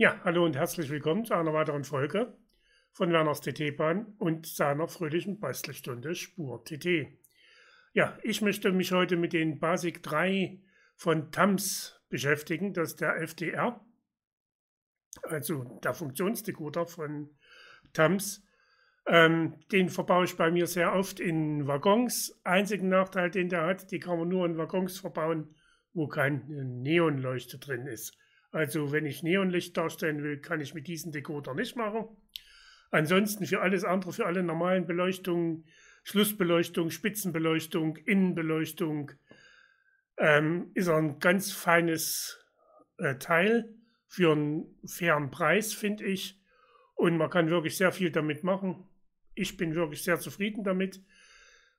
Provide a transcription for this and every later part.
Ja, hallo und herzlich willkommen zu einer weiteren Folge von Werners TT-Bahn und seiner fröhlichen Bastelstunde Spur TT. Ja, ich möchte mich heute mit den Basic 3 von TAMS beschäftigen, das ist der FDR, also der Funktionsdekoder von TAMS. Ähm, den verbaue ich bei mir sehr oft in Waggons. Einzigen Nachteil, den der hat, die kann man nur in Waggons verbauen, wo kein Neonleuchte drin ist. Also wenn ich Neonlicht darstellen will, kann ich mit diesem Decoder nicht machen. Ansonsten für alles andere, für alle normalen Beleuchtungen, Schlussbeleuchtung, Spitzenbeleuchtung, Innenbeleuchtung, ähm, ist er ein ganz feines äh, Teil für einen fairen Preis, finde ich. Und man kann wirklich sehr viel damit machen. Ich bin wirklich sehr zufrieden damit.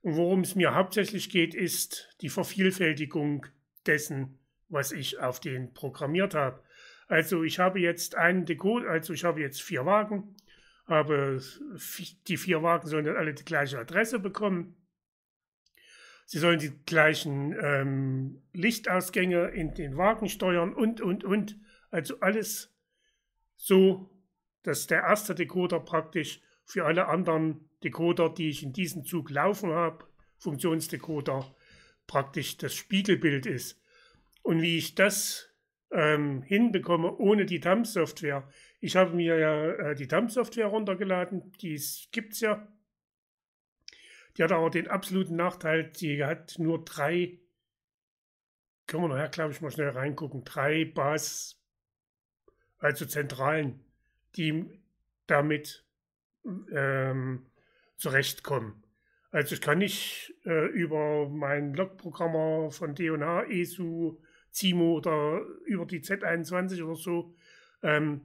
Und worum es mir hauptsächlich geht, ist die Vervielfältigung dessen, was ich auf den programmiert habe. Also ich habe jetzt einen Dekot, also ich habe jetzt vier Wagen, habe die vier Wagen sollen dann alle die gleiche Adresse bekommen. Sie sollen die gleichen ähm, Lichtausgänge in den Wagen steuern und, und, und. Also alles so, dass der erste Decoder praktisch für alle anderen Decoder, die ich in diesem Zug laufen habe, Funktionsdecoder, praktisch das Spiegelbild ist. Und wie ich das ähm, hinbekomme ohne die TAM-Software. Ich habe mir ja äh, die TAM-Software runtergeladen, die gibt es ja. Die hat aber den absoluten Nachteil, die hat nur drei, können wir nachher, glaube ich, mal schnell reingucken, drei Bas, also Zentralen, die damit ähm, zurechtkommen. Also ich kann nicht äh, über meinen Logprogrammer von D&H, ESU, ZIMO oder über die Z21 oder so ähm,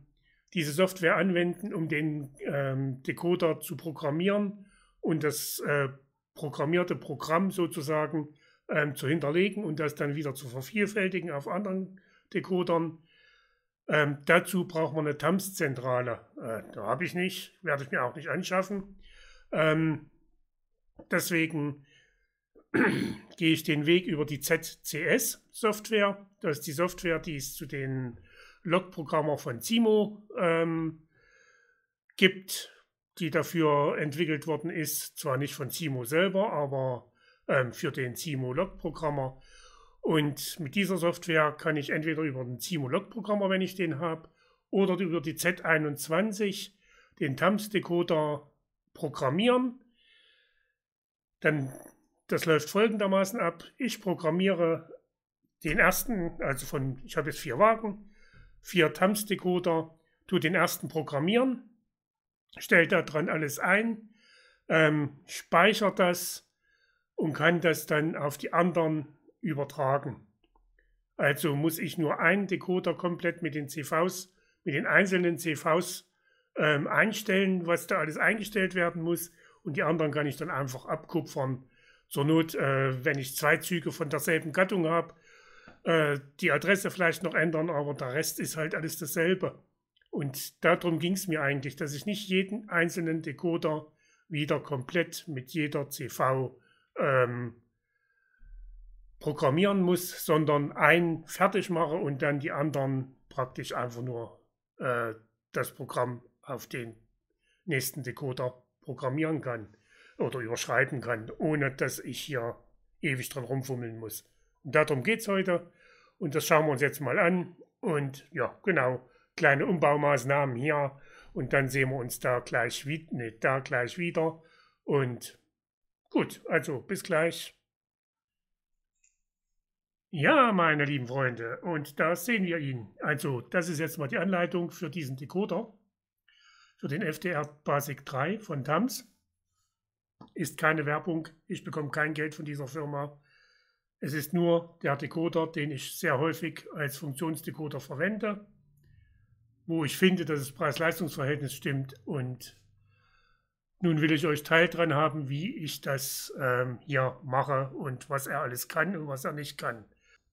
diese Software anwenden, um den ähm, Decoder zu programmieren und das äh, programmierte Programm sozusagen ähm, zu hinterlegen und das dann wieder zu vervielfältigen auf anderen Decodern. Ähm, dazu braucht man eine TAMS-Zentrale. Äh, da habe ich nicht, werde ich mir auch nicht anschaffen. Ähm, deswegen gehe ich den Weg über die ZCS-Software. Das ist die Software, die es zu den log programmer von Simo ähm, gibt, die dafür entwickelt worden ist. Zwar nicht von Simo selber, aber ähm, für den Simo-Log-Programmer. Und mit dieser Software kann ich entweder über den Simo-Log-Programmer, wenn ich den habe, oder über die Z21 den TAMS-Decoder programmieren. Dann das läuft folgendermaßen ab. Ich programmiere den ersten, also von, ich habe jetzt vier Wagen, vier TAMS-Decoder, tu den ersten programmieren, stelle da dran alles ein, ähm, speichere das und kann das dann auf die anderen übertragen. Also muss ich nur einen Decoder komplett mit den CVs, mit den einzelnen CVs ähm, einstellen, was da alles eingestellt werden muss. Und die anderen kann ich dann einfach abkupfern zur Not, äh, wenn ich zwei Züge von derselben Gattung habe, äh, die Adresse vielleicht noch ändern, aber der Rest ist halt alles dasselbe. Und darum ging es mir eigentlich, dass ich nicht jeden einzelnen Decoder wieder komplett mit jeder CV ähm, programmieren muss, sondern einen fertig mache und dann die anderen praktisch einfach nur äh, das Programm auf den nächsten Decoder programmieren kann oder überschreiten kann, ohne dass ich hier ewig dran rumfummeln muss. Und darum geht es heute und das schauen wir uns jetzt mal an. Und ja, genau, kleine Umbaumaßnahmen hier und dann sehen wir uns da gleich, nee, da gleich wieder. Und gut, also bis gleich. Ja, meine lieben Freunde, und da sehen wir ihn. Also, das ist jetzt mal die Anleitung für diesen Decoder, für den FDR Basic 3 von TAMS ist keine Werbung. Ich bekomme kein Geld von dieser Firma. Es ist nur der Decoder, den ich sehr häufig als Funktionsdecoder verwende, wo ich finde, dass das Preis-Leistungs-Verhältnis stimmt. Und nun will ich euch teil dran haben, wie ich das ähm, hier mache und was er alles kann und was er nicht kann.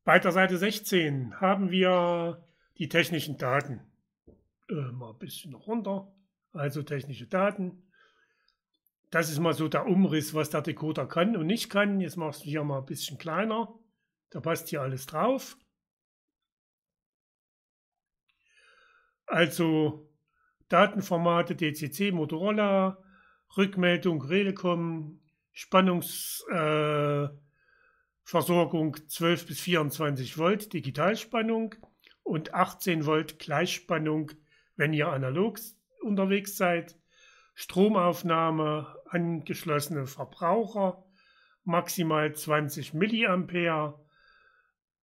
Bei der Seite 16 haben wir die technischen Daten. Äh, mal ein bisschen runter. Also technische Daten das ist mal so der Umriss, was der Decoder kann und nicht kann. Jetzt machst du hier mal ein bisschen kleiner. Da passt hier alles drauf. Also Datenformate DCC, Motorola, Rückmeldung Relecom, Spannungsversorgung äh, 12 bis 24 Volt Digitalspannung und 18 Volt Gleichspannung, wenn ihr analog unterwegs seid. Stromaufnahme, angeschlossene Verbraucher, maximal 20 mA,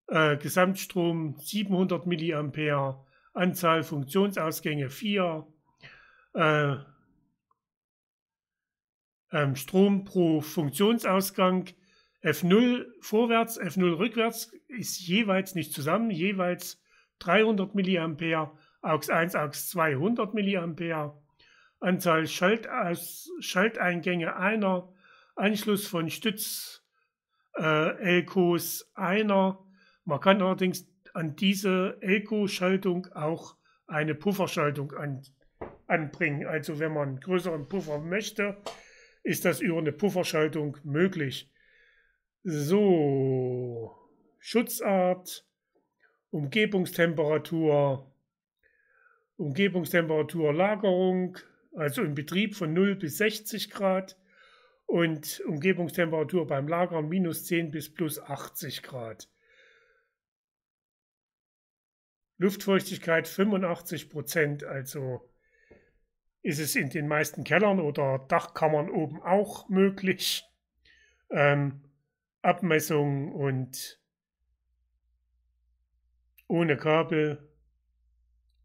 äh, Gesamtstrom 700 mA, Anzahl Funktionsausgänge 4, äh, äh, Strom pro Funktionsausgang F0 vorwärts, F0 rückwärts ist jeweils nicht zusammen, jeweils 300 mA, AUX1, aux 200 mA. Anzahl Schaltaus Schalteingänge einer, Anschluss von Stütz-Elkos äh, einer. Man kann allerdings an diese Elko-Schaltung auch eine Pufferschaltung an, anbringen. Also wenn man einen größeren Puffer möchte, ist das über eine Pufferschaltung möglich. So, Schutzart, Umgebungstemperatur, Umgebungstemperatur, Lagerung, also im Betrieb von 0 bis 60 Grad und Umgebungstemperatur beim Lager minus 10 bis plus 80 Grad. Luftfeuchtigkeit 85 Prozent, also ist es in den meisten Kellern oder Dachkammern oben auch möglich. Ähm, Abmessungen und ohne Kabel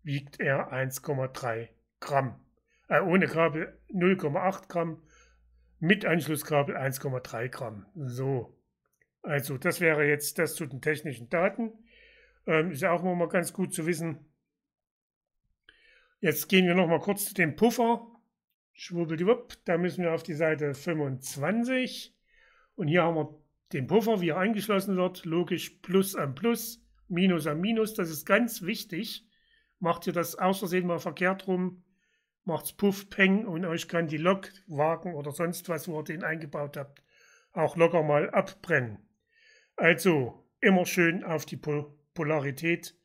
wiegt er 1,3 Gramm äh, ohne Kabel 0,8 Gramm, mit Anschlusskabel 1,3 Gramm. So. Also das wäre jetzt das zu den technischen Daten. Ähm, ist ja auch mal ganz gut zu wissen. Jetzt gehen wir noch mal kurz zu dem Puffer. Schwubbeldiwupp, da müssen wir auf die Seite 25. Und hier haben wir den Puffer, wie er angeschlossen wird. Logisch Plus am Plus, Minus am Minus. Das ist ganz wichtig. Macht ihr das aus Versehen mal verkehrt rum, macht's Puff, Peng und euch kann die Lok, Wagen oder sonst was, wo ihr den eingebaut habt, auch locker mal abbrennen. Also immer schön auf die Pol Polarität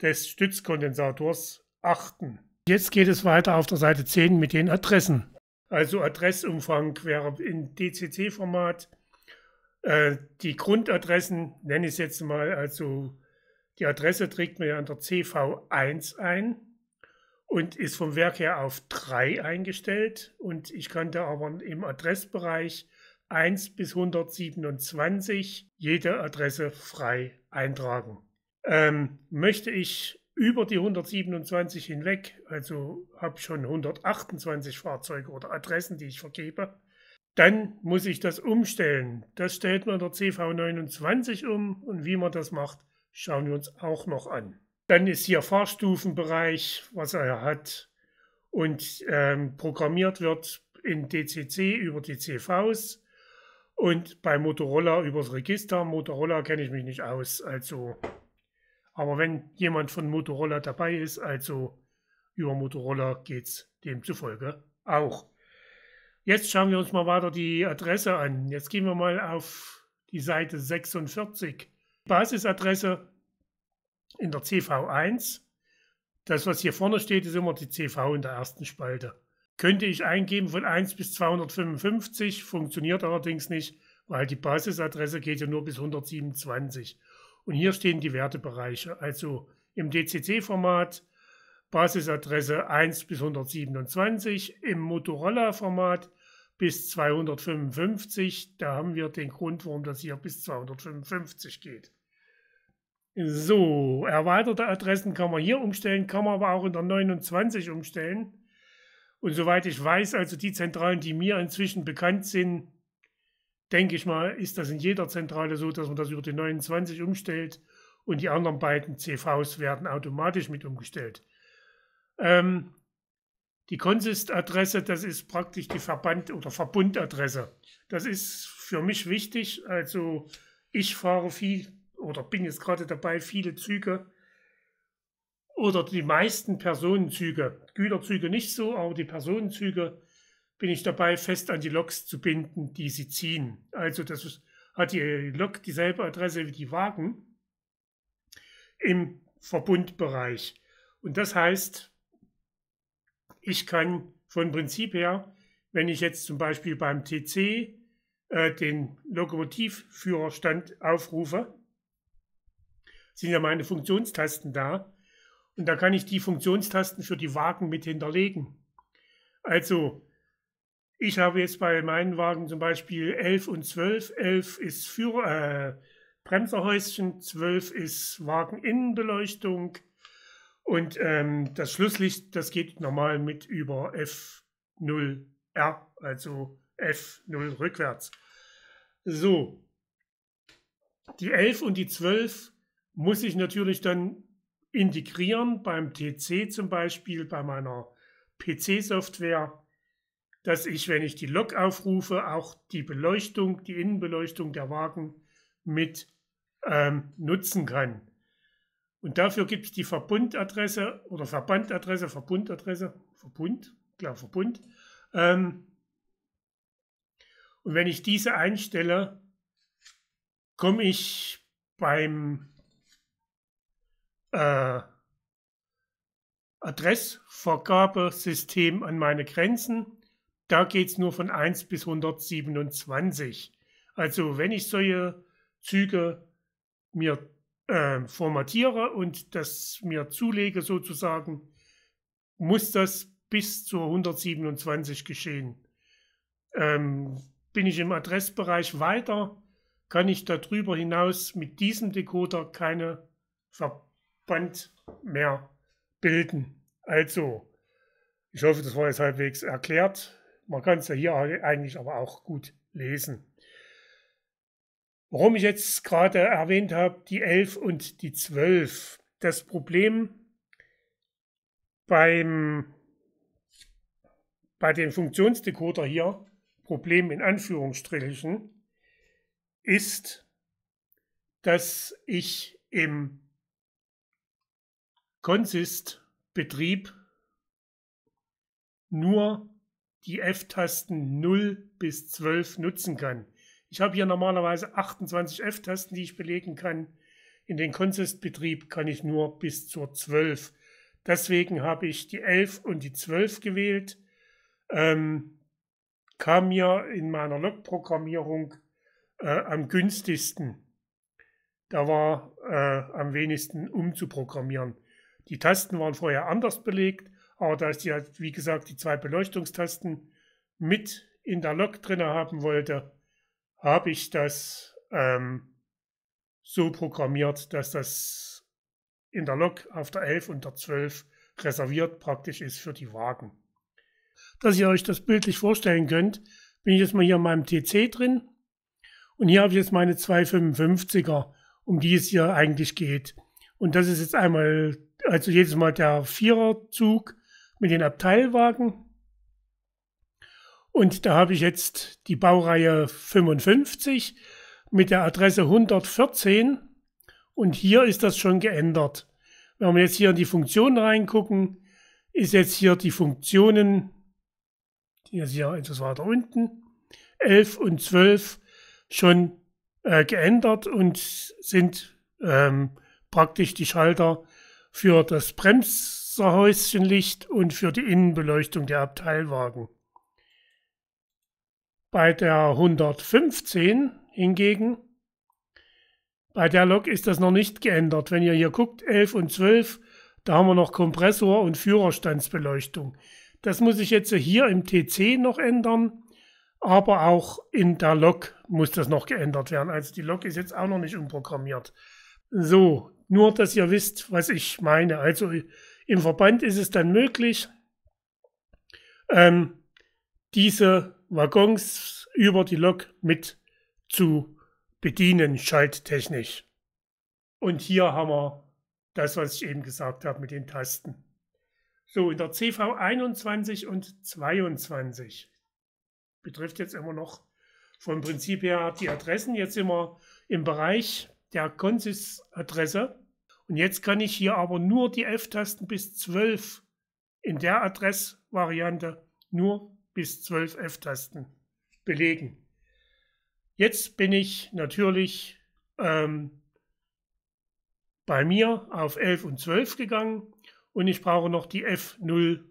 des Stützkondensators achten. Jetzt geht es weiter auf der Seite 10 mit den Adressen. Also Adressumfang wäre in DCC-Format. Äh, die Grundadressen nenne ich es jetzt mal, also die Adresse trägt man ja an der CV1 ein und ist vom Werk her auf 3 eingestellt. Und ich kann da aber im Adressbereich 1 bis 127 jede Adresse frei eintragen. Ähm, möchte ich über die 127 hinweg, also habe schon 128 Fahrzeuge oder Adressen, die ich vergebe, dann muss ich das umstellen. Das stellt man in der CV29 um und wie man das macht, schauen wir uns auch noch an. Dann ist hier Fahrstufenbereich, was er hat und ähm, programmiert wird in DCC über die CVs und bei Motorola über das Register. Motorola kenne ich mich nicht aus, also. Aber wenn jemand von Motorola dabei ist, also über Motorola geht es demzufolge auch. Jetzt schauen wir uns mal weiter die Adresse an. Jetzt gehen wir mal auf die Seite 46. Basisadresse in der CV1. Das, was hier vorne steht, ist immer die CV in der ersten Spalte. Könnte ich eingeben von 1 bis 255, funktioniert allerdings nicht, weil die Basisadresse geht ja nur bis 127. Und hier stehen die Wertebereiche, also im DCC-Format Basisadresse 1 bis 127, im Motorola-Format bis 255. Da haben wir den Grund, warum das hier bis 255 geht. So, erweiterte Adressen kann man hier umstellen, kann man aber auch in der 29 umstellen. Und soweit ich weiß, also die Zentralen, die mir inzwischen bekannt sind, denke ich mal, ist das in jeder Zentrale so, dass man das über die 29 umstellt und die anderen beiden CVs werden automatisch mit umgestellt. Ähm, die Consist-Adresse, das ist praktisch die Verband- oder Verbundadresse. Das ist für mich wichtig. Also ich fahre viel oder bin jetzt gerade dabei, viele Züge oder die meisten Personenzüge, Güterzüge nicht so, aber die Personenzüge bin ich dabei, fest an die Loks zu binden, die sie ziehen. Also das ist, hat die Lok dieselbe Adresse wie die Wagen im Verbundbereich. Und das heißt, ich kann von Prinzip her, wenn ich jetzt zum Beispiel beim TC äh, den Lokomotivführerstand aufrufe, sind ja meine Funktionstasten da. Und da kann ich die Funktionstasten für die Wagen mit hinterlegen. Also, ich habe jetzt bei meinen Wagen zum Beispiel 11 und 12. 11 ist für, äh, Bremserhäuschen, 12 ist Wageninnenbeleuchtung und ähm, das Schlusslicht, das geht normal mit über F0R, also F0 rückwärts. So, die 11 und die 12 muss ich natürlich dann integrieren beim TC zum Beispiel, bei meiner PC-Software, dass ich, wenn ich die Lok aufrufe, auch die Beleuchtung, die Innenbeleuchtung der Wagen mit ähm, nutzen kann. Und dafür gibt es die Verbundadresse oder Verbandadresse, Verbundadresse, Verbund, klar, Verbund. Ähm, und wenn ich diese einstelle, komme ich beim äh, Adressvergabesystem an meine Grenzen. Da geht es nur von 1 bis 127. Also wenn ich solche Züge mir äh, formatiere und das mir zulege sozusagen, muss das bis zur 127 geschehen. Ähm, bin ich im Adressbereich weiter, kann ich darüber hinaus mit diesem Decoder keine Ver Band mehr bilden. Also, ich hoffe, das war jetzt halbwegs erklärt. Man kann es ja hier eigentlich aber auch gut lesen. Warum ich jetzt gerade erwähnt habe, die 11 und die 12. Das Problem beim, bei dem Funktionsdecoder hier, Problem in Anführungsstrichen, ist, dass ich im Consist betrieb nur die F-Tasten 0 bis 12 nutzen kann. Ich habe hier normalerweise 28 F-Tasten, die ich belegen kann. In den Consist-Betrieb kann ich nur bis zur 12. Deswegen habe ich die 11 und die 12 gewählt. Ähm, kam mir in meiner Log-Programmierung äh, am günstigsten. Da war äh, am wenigsten umzuprogrammieren. Die Tasten waren vorher anders belegt, aber da ich die, wie gesagt, die zwei Beleuchtungstasten mit in der Lok drin haben wollte, habe ich das ähm, so programmiert, dass das in der Lok auf der 11 und der 12 reserviert praktisch ist für die Wagen. Dass ihr euch das bildlich vorstellen könnt, bin ich jetzt mal hier in meinem TC drin und hier habe ich jetzt meine 255er, um die es hier eigentlich geht. Und das ist jetzt einmal also jedes Mal der Viererzug mit den Abteilwagen. Und da habe ich jetzt die Baureihe 55 mit der Adresse 114 und hier ist das schon geändert. Wenn wir jetzt hier in die Funktionen reingucken, ist jetzt hier die Funktionen, die ist hier etwas weiter unten, 11 und 12 schon äh, geändert und sind ähm, praktisch die Schalter für das Bremserhäuschenlicht und für die Innenbeleuchtung der Abteilwagen. Bei der 115 hingegen, bei der Lok ist das noch nicht geändert. Wenn ihr hier guckt, 11 und 12, da haben wir noch Kompressor und Führerstandsbeleuchtung. Das muss ich jetzt hier im TC noch ändern, aber auch in der Lok muss das noch geändert werden. Also die Lok ist jetzt auch noch nicht umprogrammiert. So, nur, dass ihr wisst, was ich meine. Also im Verband ist es dann möglich, ähm, diese Waggons über die Lok mit zu bedienen, schalttechnisch. Und hier haben wir das, was ich eben gesagt habe mit den Tasten. So, in der CV 21 und 22 betrifft jetzt immer noch vom Prinzip her die Adressen. Jetzt sind wir im Bereich der Consys-Adresse. Und jetzt kann ich hier aber nur die F-Tasten bis 12 in der Adressvariante nur bis 12 F-Tasten belegen. Jetzt bin ich natürlich ähm, bei mir auf 11 und 12 gegangen und ich brauche noch die F0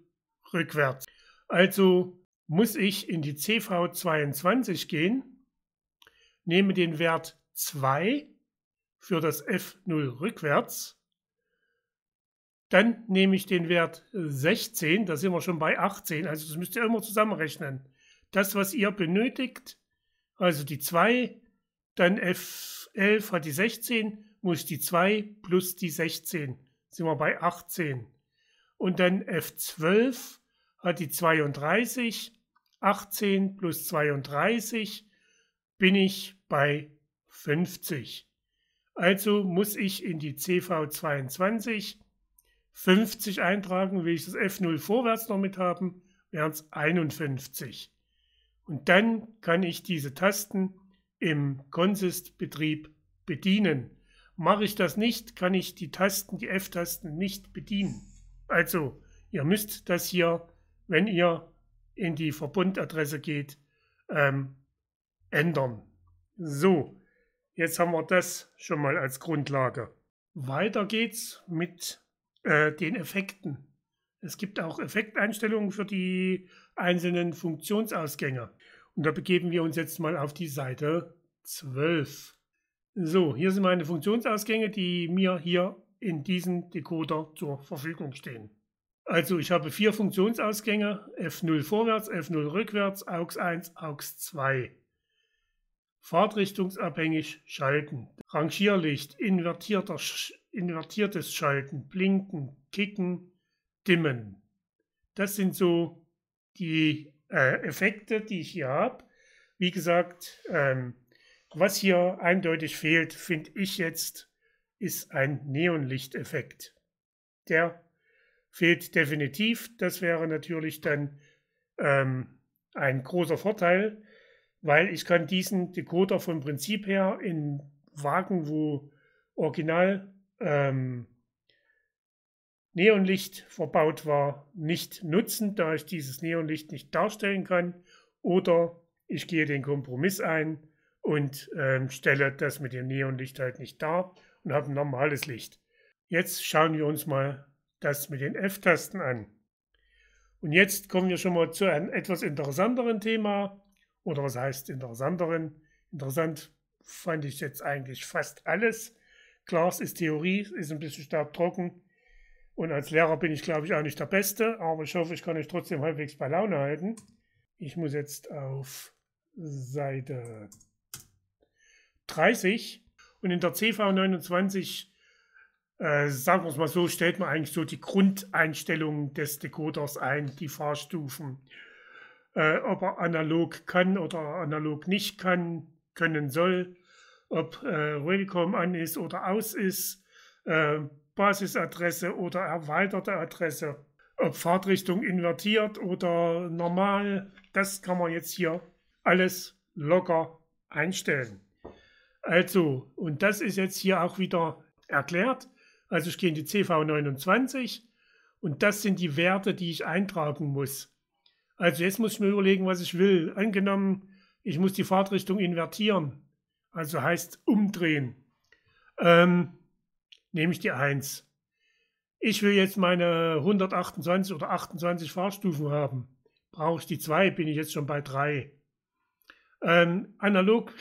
rückwärts. Also muss ich in die CV22 gehen, nehme den Wert 2 für das F0 rückwärts. Dann nehme ich den Wert 16, da sind wir schon bei 18, also das müsst ihr immer zusammenrechnen. Das, was ihr benötigt, also die 2, dann F11 hat die 16, muss die 2 plus die 16, sind wir bei 18. Und dann F12 hat die 32, 18 plus 32 bin ich bei 50. Also muss ich in die CV22 50 eintragen, will ich das F0 vorwärts noch mit haben, wären es 51. Und dann kann ich diese Tasten im Consist-Betrieb bedienen. Mache ich das nicht, kann ich die Tasten, die F-Tasten nicht bedienen. Also, ihr müsst das hier, wenn ihr in die Verbundadresse geht, ähm, ändern. So, Jetzt haben wir das schon mal als Grundlage. Weiter geht's mit äh, den Effekten. Es gibt auch Effekteinstellungen für die einzelnen Funktionsausgänge. Und da begeben wir uns jetzt mal auf die Seite 12. So, hier sind meine Funktionsausgänge, die mir hier in diesem Decoder zur Verfügung stehen. Also ich habe vier Funktionsausgänge, F0 vorwärts, F0 rückwärts, AUX1, AUX2. Fahrtrichtungsabhängig schalten, Rangierlicht, invertiertes Schalten, Blinken, Kicken, Dimmen. Das sind so die äh, Effekte, die ich hier habe. Wie gesagt, ähm, was hier eindeutig fehlt, finde ich jetzt, ist ein Neonlichteffekt. Der fehlt definitiv. Das wäre natürlich dann ähm, ein großer Vorteil, weil ich kann diesen Decoder vom Prinzip her in Wagen, wo original ähm, Neonlicht verbaut war, nicht nutzen, da ich dieses Neonlicht nicht darstellen kann. Oder ich gehe den Kompromiss ein und ähm, stelle das mit dem Neonlicht halt nicht dar und habe ein normales Licht. Jetzt schauen wir uns mal das mit den F-Tasten an. Und jetzt kommen wir schon mal zu einem etwas interessanteren Thema oder was heißt interessanteren. Interessant fand ich jetzt eigentlich fast alles. Klar, es ist Theorie, es ist ein bisschen stark trocken. Und als Lehrer bin ich, glaube ich, auch nicht der Beste, aber ich hoffe, ich kann euch trotzdem halbwegs bei Laune halten. Ich muss jetzt auf Seite 30 und in der CV 29, äh, sagen wir es mal so, stellt man eigentlich so die Grundeinstellungen des Decoders ein, die Fahrstufen äh, ob er analog kann oder analog nicht kann, können soll, ob äh, Realcom an ist oder aus ist, äh, Basisadresse oder erweiterte Adresse, ob Fahrtrichtung invertiert oder normal, das kann man jetzt hier alles locker einstellen. Also, und das ist jetzt hier auch wieder erklärt. Also ich gehe in die CV29 und das sind die Werte, die ich eintragen muss. Also jetzt muss ich mir überlegen, was ich will. Angenommen, ich muss die Fahrtrichtung invertieren, also heißt umdrehen. Ähm, nehme ich die 1. Ich will jetzt meine 128 oder 28 Fahrstufen haben. Brauche ich die 2, bin ich jetzt schon bei 3. Ähm, analog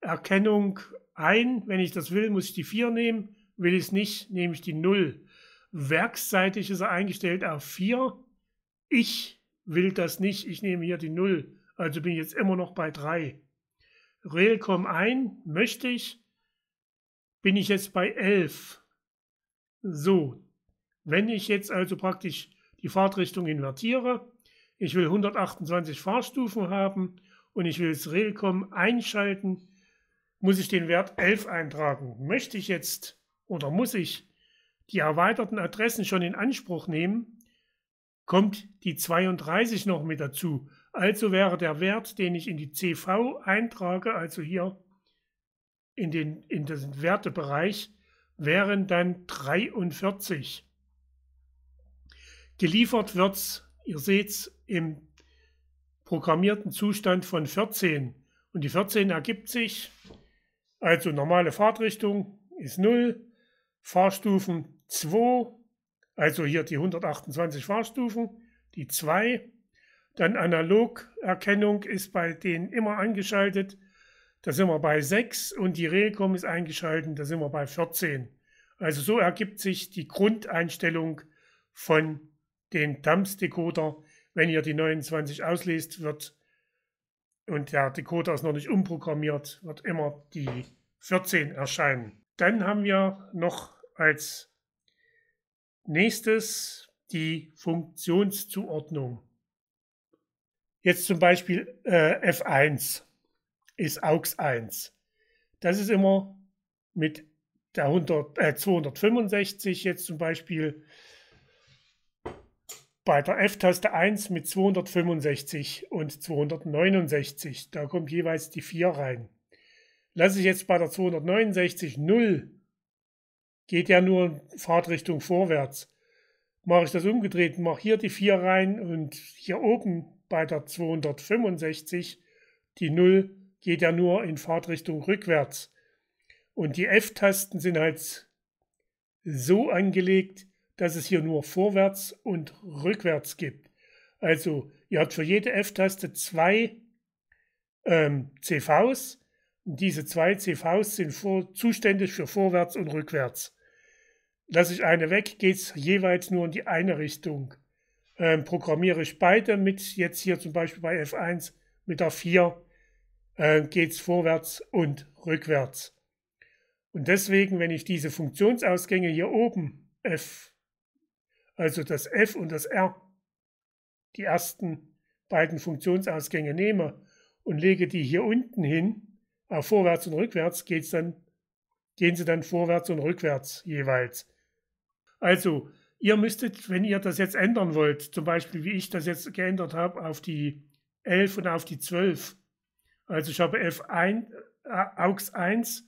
Erkennung ein, wenn ich das will, muss ich die 4 nehmen. Will ich es nicht, nehme ich die 0. Werksseitig ist er eingestellt auf 4. Ich will das nicht, ich nehme hier die 0, also bin ich jetzt immer noch bei 3. Railcom ein, möchte ich, bin ich jetzt bei 11. So, wenn ich jetzt also praktisch die Fahrtrichtung invertiere, ich will 128 Fahrstufen haben und ich will das Railcom einschalten, muss ich den Wert 11 eintragen. Möchte ich jetzt oder muss ich die erweiterten Adressen schon in Anspruch nehmen, kommt die 32 noch mit dazu. Also wäre der Wert, den ich in die CV eintrage, also hier in den, in den Wertebereich, wären dann 43. Geliefert wird es, ihr seht es, im programmierten Zustand von 14. Und die 14 ergibt sich, also normale Fahrtrichtung ist 0, Fahrstufen 2, also hier die 128 Fahrstufen, die 2. Dann Analogerkennung ist bei denen immer angeschaltet. Da sind wir bei 6 und die Rekom ist eingeschaltet, da sind wir bei 14. Also so ergibt sich die Grundeinstellung von den Dumps-Decoder. Wenn ihr die 29 ausliest, wird und der Decoder ist noch nicht umprogrammiert, wird immer die 14 erscheinen. Dann haben wir noch als Nächstes die Funktionszuordnung. Jetzt zum Beispiel äh, F1 ist AUX1. Das ist immer mit der 100, äh, 265 jetzt zum Beispiel bei der F-Taste 1 mit 265 und 269. Da kommt jeweils die 4 rein. Lasse ich jetzt bei der 269 0 Geht ja nur Fahrtrichtung vorwärts. Mache ich das umgedreht, mache hier die 4 rein und hier oben bei der 265 die 0 geht ja nur in Fahrtrichtung rückwärts. Und die F-Tasten sind halt so angelegt, dass es hier nur vorwärts und rückwärts gibt. Also ihr habt für jede F-Taste zwei ähm, CVs diese zwei CVs sind vor, zuständig für vorwärts und rückwärts. Lasse ich eine weg, geht es jeweils nur in die eine Richtung. Ähm, programmiere ich beide mit, jetzt hier zum Beispiel bei F1 mit der 4, äh, geht es vorwärts und rückwärts. Und deswegen, wenn ich diese Funktionsausgänge hier oben, F, also das F und das R, die ersten beiden Funktionsausgänge nehme und lege die hier unten hin, aber äh, vorwärts und rückwärts geht's dann, gehen sie dann vorwärts und rückwärts jeweils. Also, ihr müsstet, wenn ihr das jetzt ändern wollt, zum Beispiel wie ich das jetzt geändert habe, auf die 11 und auf die 12. Also ich habe F1, äh, AUX 1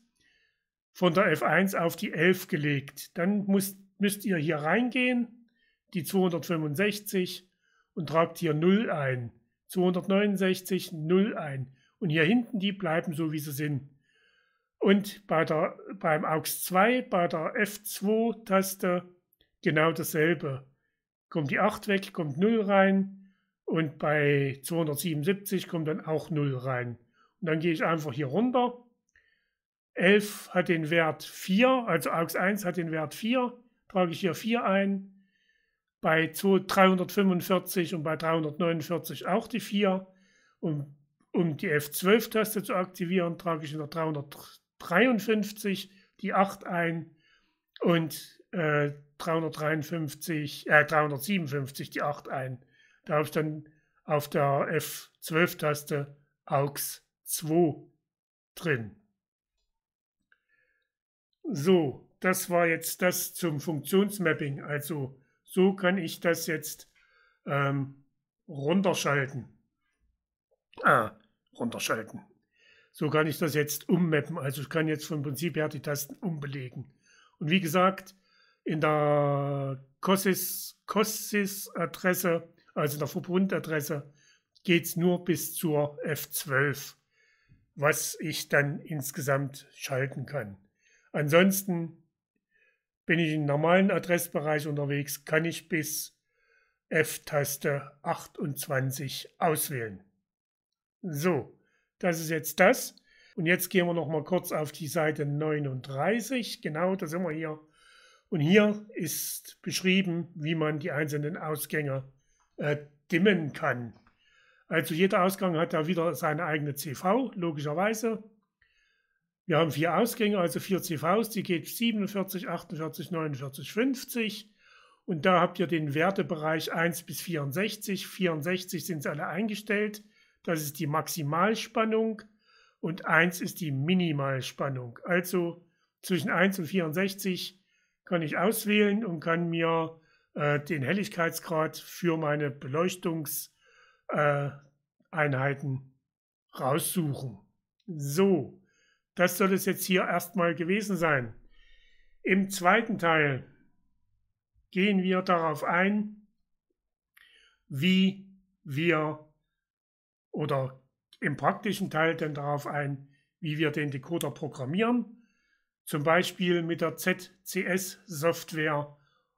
von der F1 auf die 11 gelegt. Dann muss, müsst ihr hier reingehen, die 265 und tragt hier 0 ein. 269, 0 ein. Und hier hinten, die bleiben so, wie sie sind. Und bei der, beim AUX 2, bei der F2-Taste genau dasselbe. Kommt die 8 weg, kommt 0 rein. Und bei 277 kommt dann auch 0 rein. Und dann gehe ich einfach hier runter. 11 hat den Wert 4, also AUX 1 hat den Wert 4. Trage ich hier 4 ein. Bei 345 und bei 349 auch die 4. Und um die F12-Taste zu aktivieren, trage ich in der 353 die 8 ein und äh, 353, äh, 357 die 8 ein. Da habe ich dann auf der F12-Taste AUX 2 drin. So, das war jetzt das zum Funktionsmapping. Also so kann ich das jetzt ähm, runterschalten. Ah, runterschalten. So kann ich das jetzt ummappen. Also ich kann jetzt vom Prinzip her die Tasten umbelegen. Und wie gesagt, in der COSIS-Adresse, also in der Verbundadresse, geht es nur bis zur F12, was ich dann insgesamt schalten kann. Ansonsten bin ich im normalen Adressbereich unterwegs, kann ich bis F-Taste 28 auswählen. So, das ist jetzt das. Und jetzt gehen wir noch mal kurz auf die Seite 39. Genau, da sind wir hier. Und hier ist beschrieben, wie man die einzelnen Ausgänge äh, dimmen kann. Also jeder Ausgang hat da wieder seine eigene CV, logischerweise. Wir haben vier Ausgänge, also vier CVs, die geht 47, 48, 49, 50. Und da habt ihr den Wertebereich 1 bis 64. 64 sind alle eingestellt das ist die Maximalspannung und 1 ist die Minimalspannung. Also zwischen 1 und 64 kann ich auswählen und kann mir äh, den Helligkeitsgrad für meine Beleuchtungseinheiten äh, raussuchen. So, das soll es jetzt hier erstmal gewesen sein. Im zweiten Teil gehen wir darauf ein, wie wir oder im praktischen Teil dann darauf ein, wie wir den Decoder programmieren, zum Beispiel mit der ZCS-Software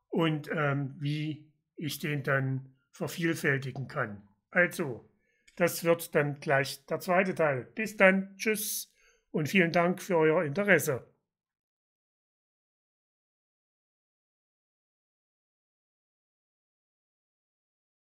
und ähm, wie ich den dann vervielfältigen kann. Also, das wird dann gleich der zweite Teil. Bis dann, tschüss und vielen Dank für euer Interesse.